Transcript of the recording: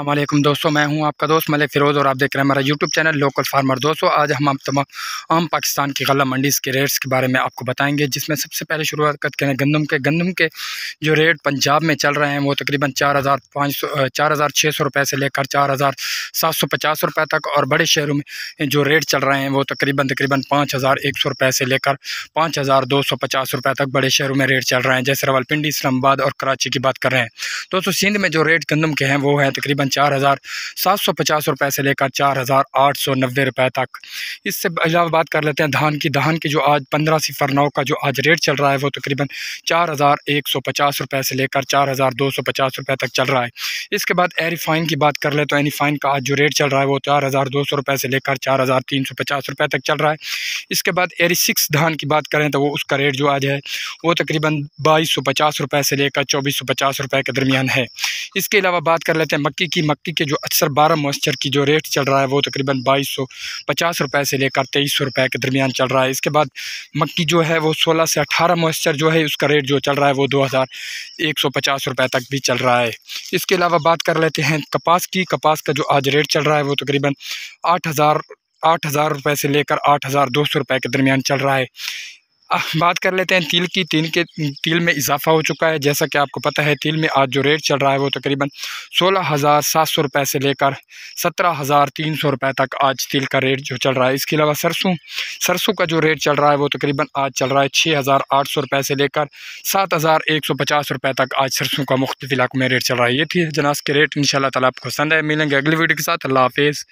अल्लाम दोस्तों मैं हूं आपका दोस्त मलिक फ़िरोज़ और आप देख रहे हैं हमारा यूट्यूब चैनल लोकल फार्मर दोस्तों आज हम आप तमाम पाकिस्तान की गला मंडीज़ के रेट्स के बारे में आपको बताएंगे जिसमें सबसे पहले शुरुआत करते हैं गंदम के गंदम के जो रेट पंजाब में चल रहे हैं वो तकरीबन चार हज़ार पाँच सौ चार हज़ार छः सौ रुपये से लेकर चार हज़ार सात सौ पचास रुपये तक और बड़े शहरों में जो रेट चल रहे हैं वो तकरीबन तकरीबन पाँच हज़ार एक सौ रुपये से लेकर पाँच हज़ार दो सौ पचास रुपये तक बड़े शहरों में रेट चल रहे हैं जैसे रावलपिंडी इस्लामाबाद और कराची की बात कर रहे हैं दोस्तों सिंध में जो रेट गंदम के हैं वो है तकरीबन तकरीबन चार हज़ार सात सौ पचास रुपये से लेकर चार हज़ार आठ सौ नब्बे रुपये तक इससे अलावा बात कर लेते हैं धान की धान की जो आज पंद्रह सिफर नौ का जो आज रेट चल रहा है वो तकरीबन चार हज़ार एक सौ पचास रुपये से लेकर चार हज़ार दो सौ पचास रुपये तक चल रहा है इसके बाद एरीफाइन की बात कर ले तो एनीफाइन का आज जो रेट चल रहा है वो चार हज़ार दो सौ रुपये से लेकर चार हज़ार तीन सौ पचास रुपये तक चल रहा है इसके बाद एरी सिक्स धान की बात करें तो वो उसका रेट जो आज है वो तकरीबन बाईस सौ पचास रुपये से लेकर चौबीस सौ पचास रुपये के दरमियान है इसके अलावा बात कर लेते हैं मक्की की मक्की के जो अक्सर बारह मॉइस्चर की जो रेट चल रहा है वो तकरीबन बाईस सौ पचास रुपये से लेकर तेईस सौ रुपये के दरमियान चल रहा है इसके बाद मक्की जो है वो सोलह से अठारह मॉइस्चर जो है उसका रेट जो चल रहा है वो दो हज़ार एक सौ पचास रुपये तक भी चल रहा है इसके अलावा बात कर लेते हैं कपास की कपास का जो आज रेट चल रहा है वो तकरीबन आठ हज़ार आठ हज़ार रुपये से लेकर आठ हज़ार दो सौ रुपये के दरमियान चल रहा है बात कर लेते हैं तिल की तिल के तिल में इजाफा हो चुका है जैसा कि आपको पता है तिल में आज जो रेट चल रहा है वो तकरीबन सोलह हज़ार सात सौ रुपये से लेकर सत्रह हज़ार तीन सौ रुपये तक आज तिल का रेट जो चल रहा है इसके अलावा सरसों सरसों का जो रेट चल रहा है वो तकरीबन आज चल रहा है छः हज़ार आठ सौ रुपये से लेकर सात हज़ार एक सौ पचास रुपये तक आज सरसों का मुख्त इलाकों में रेट चल रहा है ये थी जनाज के रेट इन शाला तला आपको पसंद है मिलेंगे अगली वीडियो के साथ अल्लाह हाफिज़